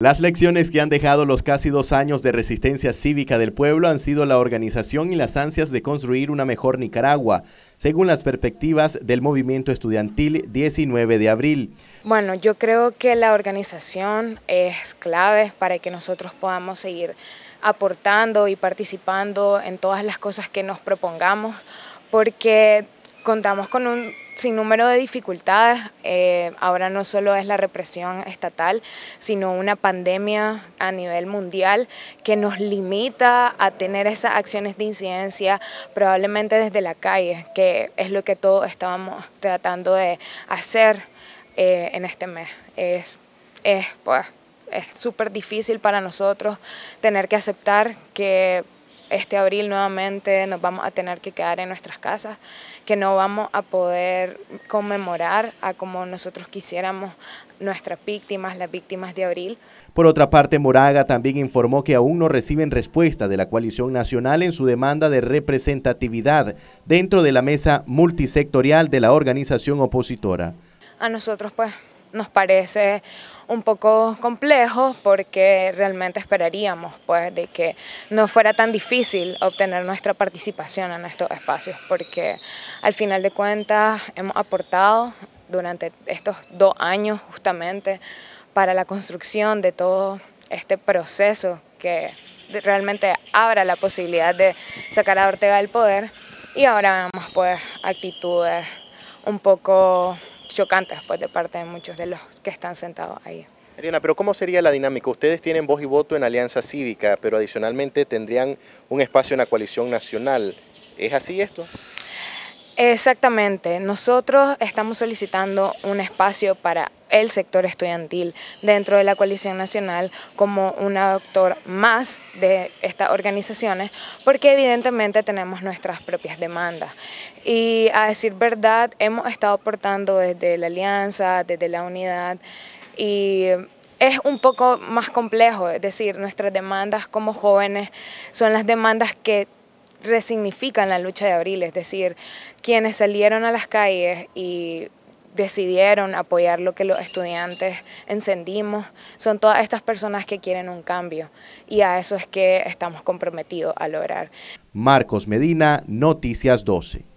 Las lecciones que han dejado los casi dos años de resistencia cívica del pueblo han sido la organización y las ansias de construir una mejor Nicaragua, según las perspectivas del movimiento estudiantil 19 de abril. Bueno, yo creo que la organización es clave para que nosotros podamos seguir aportando y participando en todas las cosas que nos propongamos, porque contamos con un sin número de dificultades. Eh, ahora no solo es la represión estatal, sino una pandemia a nivel mundial que nos limita a tener esas acciones de incidencia probablemente desde la calle, que es lo que todos estábamos tratando de hacer eh, en este mes. Es, es pues, es súper difícil para nosotros tener que aceptar que este abril nuevamente nos vamos a tener que quedar en nuestras casas, que no vamos a poder conmemorar a como nosotros quisiéramos nuestras víctimas, las víctimas de abril. Por otra parte, Moraga también informó que aún no reciben respuesta de la coalición nacional en su demanda de representatividad dentro de la mesa multisectorial de la organización opositora. A nosotros pues nos parece un poco complejo porque realmente esperaríamos pues de que no fuera tan difícil obtener nuestra participación en estos espacios porque al final de cuentas hemos aportado durante estos dos años justamente para la construcción de todo este proceso que realmente abra la posibilidad de sacar a Ortega del poder y ahora vemos pues actitudes un poco Chocante después de parte de muchos de los que están sentados ahí. Ariana, pero ¿cómo sería la dinámica? Ustedes tienen voz y voto en Alianza Cívica, pero adicionalmente tendrían un espacio en la coalición nacional. ¿Es así esto? Exactamente. Nosotros estamos solicitando un espacio para el sector estudiantil dentro de la coalición nacional como un actor más de estas organizaciones, porque evidentemente tenemos nuestras propias demandas. Y a decir verdad, hemos estado aportando desde la alianza, desde la unidad y es un poco más complejo, es decir, nuestras demandas como jóvenes son las demandas que resignifican la lucha de abril, es decir, quienes salieron a las calles y decidieron apoyar lo que los estudiantes encendimos, son todas estas personas que quieren un cambio y a eso es que estamos comprometidos a lograr. Marcos Medina, Noticias 12.